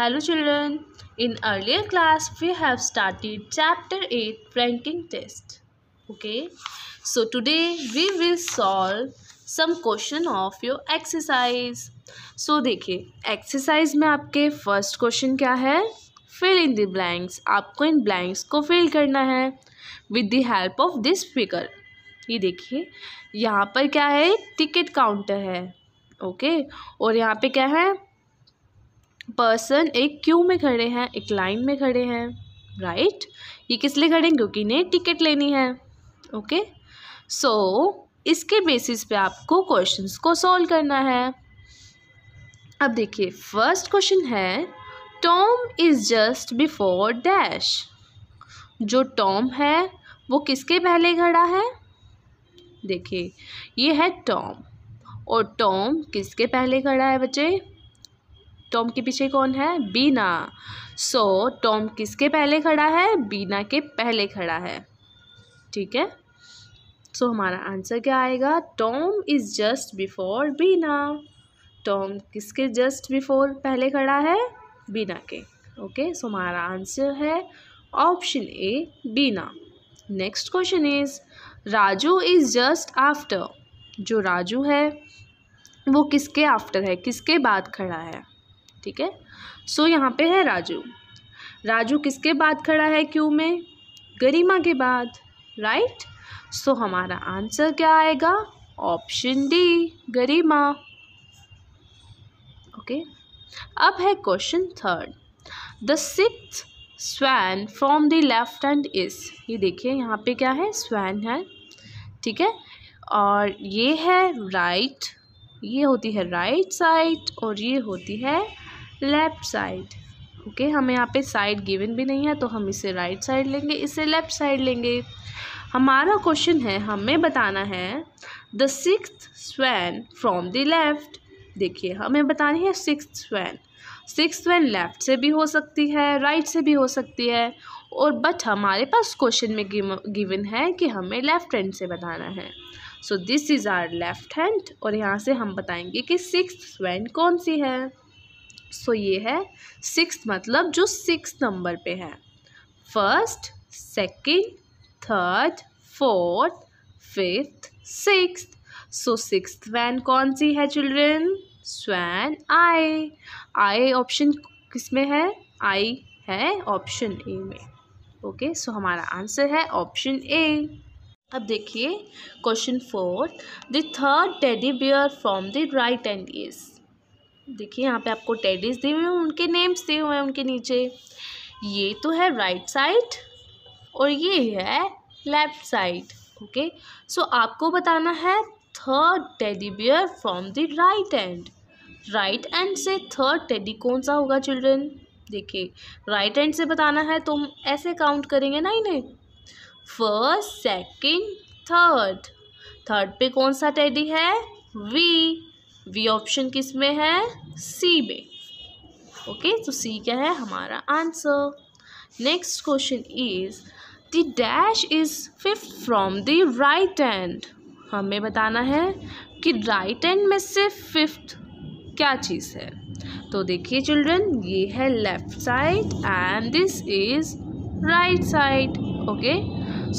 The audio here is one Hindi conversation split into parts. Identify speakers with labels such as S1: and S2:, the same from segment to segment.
S1: Hello children in earlier class we have started chapter eight ranking test okay so today we will solve some question of your exercise so देखिए एक्सरसाइज में आपके फर्स्ट क्वेश्चन क्या है फिल इन द ब्लैंक्स आपको इन ब्लैंक्स को फिल करना है with the help of this figure ये देखिए यहाँ पर क्या है टिकट काउंटर है ओके okay? और यहाँ पे क्या है पर्सन एक क्यू में खड़े हैं एक लाइन में खड़े हैं राइट right? ये किस लिए खड़े हैं क्योंकि इन्हें टिकट लेनी है ओके okay? सो so, इसके बेसिस पे आपको क्वेश्चंस को सॉल्व करना है अब देखिए फर्स्ट क्वेश्चन है Tom is just before dash जो टॉम है वो किसके पहले खड़ा है देखिए ये है टॉम और टॉम किसके पहले खड़ा है बच्चे टॉम के पीछे कौन है बीना सो so, टॉम किसके पहले खड़ा है बीना के पहले खड़ा है ठीक है सो so, हमारा आंसर क्या आएगा Tom is just before Beena Tom किसके जस्ट बिफोर पहले खड़ा है बीना के ओके सो हमारा आंसर है option A Beena next question is Raju is just after जो राजू है वो किसके आफ्टर है किसके बाद खड़ा है ठीक है सो यहाँ पे है राजू राजू किसके बाद खड़ा है क्यू में गरिमा के बाद राइट सो हमारा आंसर क्या आएगा ऑप्शन डी गरिमा ओके अब है question third the six swan from the left hand is ये देखिए यहाँ पे क्या है स्वैन है ठीक है और ये है राइट right, ये होती है राइट right साइड और ये होती है लेफ्ट साइड ओके हमें यहाँ पे साइड गिवन भी नहीं है तो हम इसे राइट right साइड लेंगे इसे लेफ्ट साइड लेंगे हमारा क्वेश्चन है हमें बताना है the six swan from the left देखिए हमें बतानी है six swan six swan left से भी हो सकती है राइट right से भी हो सकती है और बट हमारे पास क्वेश्चन में गिवन है कि हमें लेफ़्ट हैंड से बताना है so this is our left hand और यहाँ से हम बताएंगे कि सिक्स स्वैन कौन सी है सो तो ये है सिक्स मतलब जो सिक्स नंबर पे है first second third fourth fifth six so six swan कौन सी है चिल्ड्रेन स्वैन आई आई ऑप्शन किस में है आई है ऑप्शन ए में ओके सो हमारा आंसर है ऑप्शन ए अब देखिए question four the third teddy bear from the right end is देखिए यहाँ पे आपको टेडीज दिए हुए हैं उनके नेम्स दिए हुए हैं उनके नीचे ये तो है राइट साइड और ये है लेफ्ट साइड ओके सो आपको बताना है third teddy bear from the right end right end से थर्ड टेडी कौन सा होगा चिल्ड्रन देखिए राइट एंड से बताना है तो हम ऐसे काउंट करेंगे ना इन्हें फर्स्ट सेकंड थर्ड थर्ड पे कौन सा टेडी है वी वी ऑप्शन किस में है सी में ओके तो सी क्या है हमारा answer next question is the dash is fifth from the right end हमें बताना है कि राइट एंड में से फिफ्थ क्या चीज़ है तो देखिए चिल्ड्रन ये है left side and this is right side okay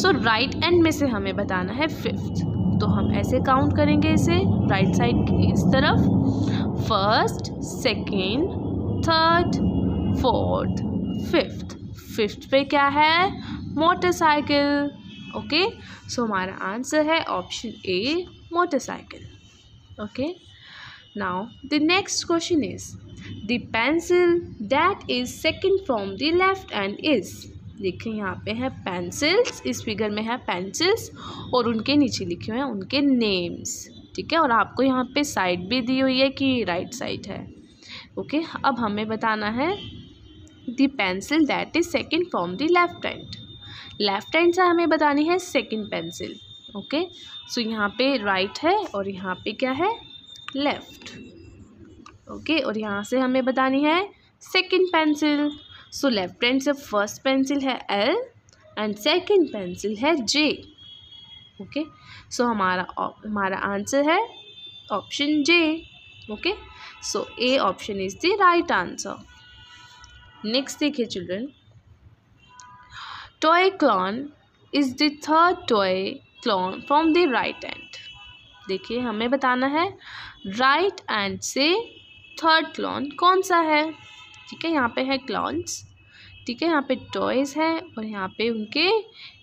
S1: so right end में से हमें बताना है फिफ्थ तो हम ऐसे काउंट करेंगे इसे राइट साइड इस तरफ first second third fourth fifth fifth पे क्या है मोटरसाइकिल ओके सो हमारा आंसर है option A motorcycle okay now the next question is the pencil that is second from the left end is देखिए यहाँ पे है पेंसिल्स इस फिगर में है पेंसिल्स और उनके नीचे लिखे हुए हैं उनके नेम्स ठीक है और आपको यहाँ पे साइड भी दी हुई है कि राइट साइड है ओके अब हमें बताना है the pencil that is second from the left hand left hand से हमें बतानी है सेकेंड पेंसिल ओके सो यहाँ पे राइट right है और यहाँ पे क्या है लेफ्ट ओके okay, और यहाँ से हमें बतानी है second pencil so left hand से फर्स्ट पेंसिल है एल एंड सेकेंड पेंसिल है जे ओके सो हमारा हमारा आंसर है option J okay so A option is the right answer next देखिए children toy clown is the third toy clown from the right end देखिए हमें बताना है राइट एंड से थर्ड क्लॉन कौन सा है ठीक है यहाँ पे है क्लॉन्स ठीक है यहाँ पे टॉयज़ हैं और यहाँ पे उनके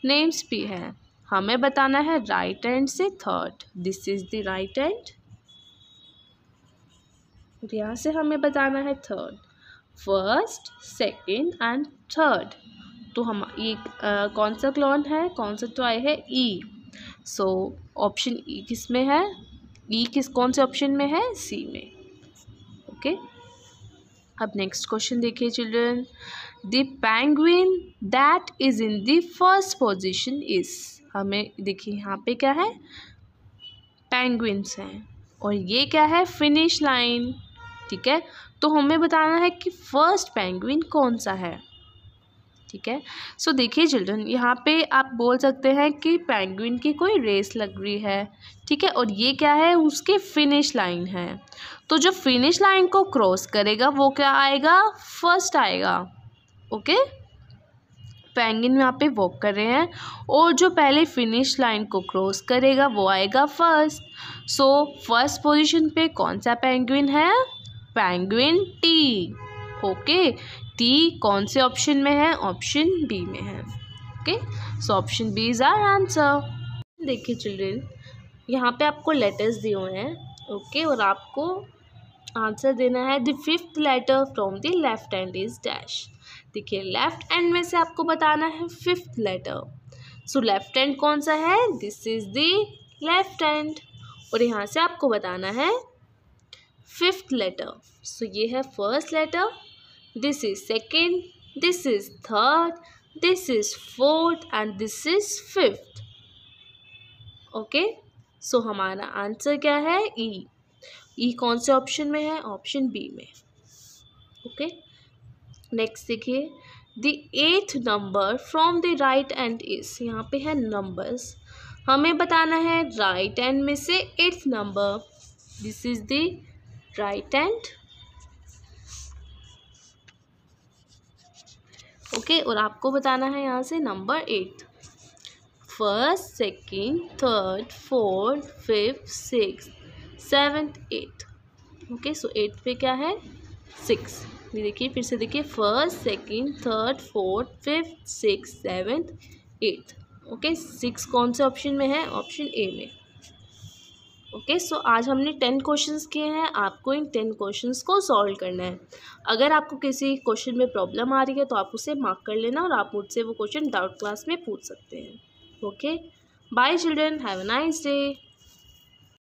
S1: नेम्स भी हैं हमें बताना है राइट एंड से third this is the right end और यहाँ से हमें बताना है third first second and third तो हम ये आ, कौन सा क्लॉन है कौन सा टॉय है ई सो ऑप्शन ई किस में है ई e किस कौन से ऑप्शन में है सी में ओके okay? अब नेक्स्ट क्वेश्चन देखिए children the penguin that is in the first position is हमें देखिए यहाँ पे क्या है पेंगुइन्स हैं और ये क्या है फिनिश लाइन ठीक है तो हमें बताना है कि फर्स्ट पैंग्विन कौन सा है ठीक है सो देखिए चिल्ड्रन यहाँ पे आप बोल सकते हैं कि पेंगुइन की कोई रेस लग रही है ठीक है और ये क्या है उसकी फिनिश लाइन है तो जो फिनिश लाइन को क्रॉस करेगा वो क्या आएगा फर्स्ट आएगा ओके पेंगुइन यहाँ पे वॉक कर रहे हैं और जो पहले फिनिश लाइन को क्रॉस करेगा वो आएगा फर्स्ट सो फर्स्ट पोजीशन पे कौन सा पेंगुइन है पेंगुइन टी ओके टी कौन से ऑप्शन में है ऑप्शन बी में है okay so option B is our answer देखिए चिल्ड्रेन यहाँ पे आपको लेटर्स दिए हुए हैं ओके okay? और आपको आंसर देना है the fifth letter from the left end is dash देखिए लेफ्ट एंड में से आपको बताना है fifth letter so left end कौन सा है this is the left end और यहाँ से आपको बताना है फिफ्थ लेटर सो ये है first letter this is second, this is third, this is fourth and this is fifth. Okay so हमारा आंसर क्या है ई e. ई e कौन से ऑप्शन में है ऑप्शन बी में ओके नेक्स्ट देखिए the eighth number from the right end इस यहाँ पे है नंबर्स हमें बताना है राइट एंड में से eighth number this is the right end okay और आपको बताना है यहाँ से number eight first second third fourth fifth six seventh eight okay so eight पे क्या है सिक्स देखिए फिर से देखिए first second third fourth fifth six seventh eighth okay six कौन से ऑप्शन में है ऑप्शन ए में ओके okay, सो so आज हमने टेन क्वेश्चंस किए हैं आपको इन टेन क्वेश्चंस को सॉल्व करना है अगर आपको किसी क्वेश्चन में प्रॉब्लम आ रही है तो आप उसे मार्क कर लेना और आप मुझसे वो क्वेश्चन डाउट क्लास में पूछ सकते हैं okay bye children have a nice day